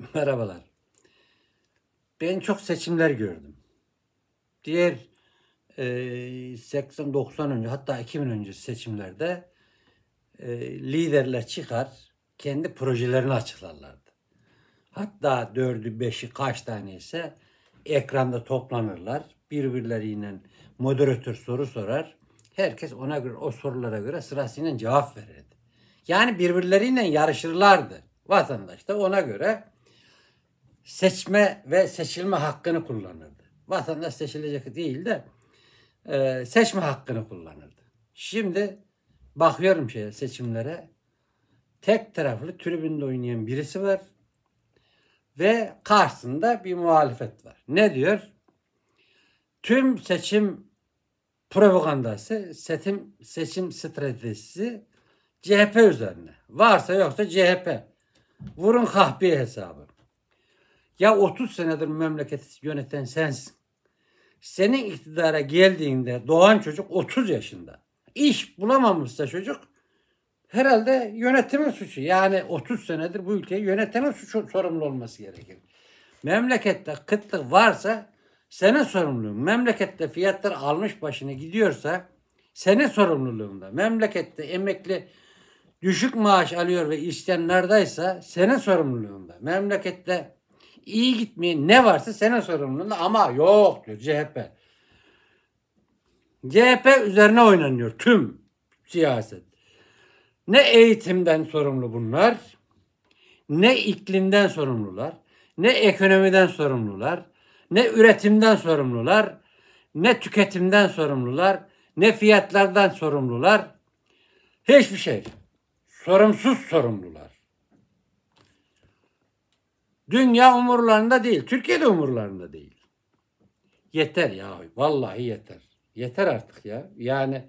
Merhabalar. Ben çok seçimler gördüm. Diğer e, 80-90 önce hatta 2000 önce seçimlerde e, liderler çıkar kendi projelerini açıklarlardı. Hatta dördü beşi kaç tane ise ekranda toplanırlar. Birbirleriyle moderatör soru sorar. Herkes ona göre o sorulara göre sırasıyla cevap verirdi. Yani birbirleriyle yarışırlardı. Vatandaş da ona göre seçme ve seçilme hakkını kullanırdı. Vatandaş seçilecek değil de e, seçme hakkını kullanırdı. Şimdi bakıyorum şey seçimlere tek taraflı tribünde oynayan birisi var ve karşısında bir muhalefet var. Ne diyor? Tüm seçim propagandası, seçim, seçim stratejisi CHP üzerine. Varsa yoksa CHP. Vurun kahpeye hesabı. Ya 30 senedir memleketi yöneten sensin. Senin iktidara geldiğinde doğan çocuk 30 yaşında. İş bulamamışsa çocuk herhalde yönetimin suçu. Yani 30 senedir bu ülkeyi yönetenin suçu sorumlu olması gerekir. Memlekette kıtlık varsa senin sorumluluğun. Memlekette fiyatlar almış başını gidiyorsa senin sorumluluğunda. Memlekette emekli düşük maaş alıyor ve işten neredeyse senin sorumluluğunda. Memlekette iyi gitmeyen ne varsa senin sorumluluğunda ama yok diyor CHP. CHP üzerine oynanıyor tüm siyaset. Ne eğitimden sorumlu bunlar, ne iklimden sorumlular, ne ekonomiden sorumlular, ne üretimden sorumlular, ne tüketimden sorumlular, ne fiyatlardan sorumlular. Hiçbir şey. Sorumsuz sorumlular. Dünya umurlarında değil. Türkiye'de umurlarında değil. Yeter ya. Vallahi yeter. Yeter artık ya. Yani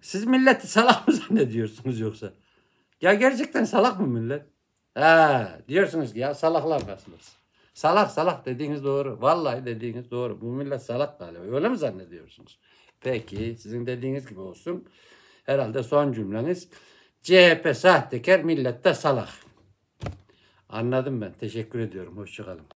siz milleti salak mı zannediyorsunuz yoksa? Ya gerçekten salak mı millet? He, diyorsunuz ki ya salaklar kasmaz. Salak salak dediğiniz doğru. Vallahi dediğiniz doğru. Bu millet salak galiba. Öyle mi zannediyorsunuz? Peki sizin dediğiniz gibi olsun. Herhalde son cümleniz CHP sahtekar millette salak. Anladım ben. Teşekkür ediyorum. Hoşçakalın.